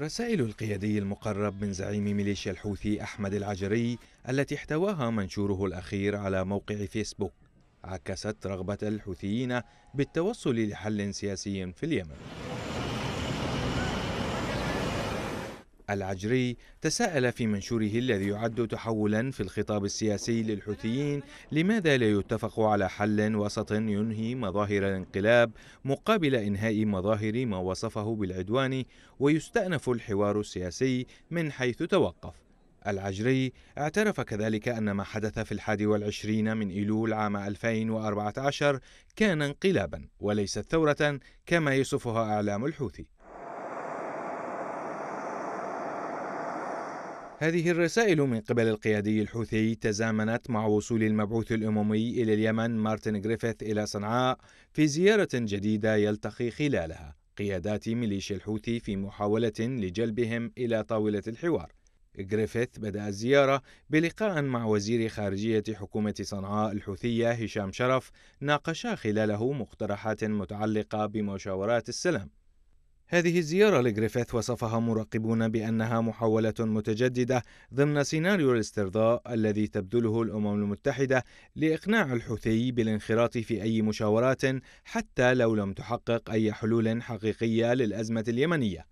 رسائل القيادي المقرب من زعيم ميليشيا الحوثي أحمد العجري التي احتواها منشوره الأخير على موقع فيسبوك عكست رغبة الحوثيين بالتوصل لحل سياسي في اليمن العجري تساءل في منشوره الذي يعد تحولا في الخطاب السياسي للحوثيين لماذا لا يتفق على حل وسط ينهي مظاهر الانقلاب مقابل انهاء مظاهر ما وصفه بالعدوان ويستأنف الحوار السياسي من حيث توقف العجري اعترف كذلك أن ما حدث في الحادي والعشرين من إيلول عام 2014 كان انقلابا وليست ثورة كما يصفها أعلام الحوثي هذه الرسائل من قبل القيادي الحوثي تزامنت مع وصول المبعوث الأممي إلى اليمن مارتن غريفيث إلى صنعاء في زيارة جديدة يلتقي خلالها قيادات ميليشيا الحوثي في محاولة لجلبهم إلى طاولة الحوار غريفيث بدأ الزيارة بلقاء مع وزير خارجية حكومة صنعاء الحوثية هشام شرف ناقشا خلاله مقترحات متعلقة بمشاورات السلام هذه الزيارة لجريفيث وصفها مراقبون بأنها محاولة متجددة ضمن سيناريو الاسترضاء الذي تبذله الأمم المتحدة لإقناع الحوثي بالانخراط في أي مشاورات حتى لو لم تحقق أي حلول حقيقية للأزمة اليمنية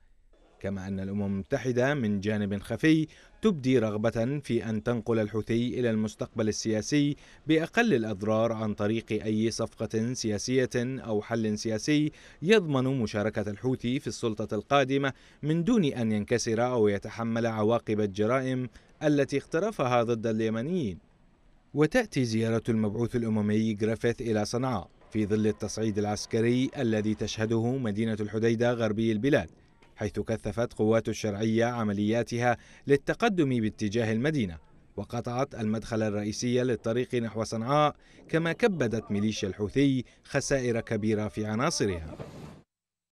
كما أن الأمم المتحدة من جانب خفي تبدي رغبة في أن تنقل الحوثي إلى المستقبل السياسي بأقل الأضرار عن طريق أي صفقة سياسية أو حل سياسي يضمن مشاركة الحوثي في السلطة القادمة من دون أن ينكسر أو يتحمل عواقب الجرائم التي اقترفها ضد اليمنيين. وتأتي زيارة المبعوث الأممي جريفيث إلى صنعاء في ظل التصعيد العسكري الذي تشهده مدينة الحديدة غربي البلاد حيث كثفت قوات الشرعية عملياتها للتقدم باتجاه المدينة وقطعت المدخل الرئيسي للطريق نحو صنعاء كما كبدت ميليشيا الحوثي خسائر كبيرة في عناصرها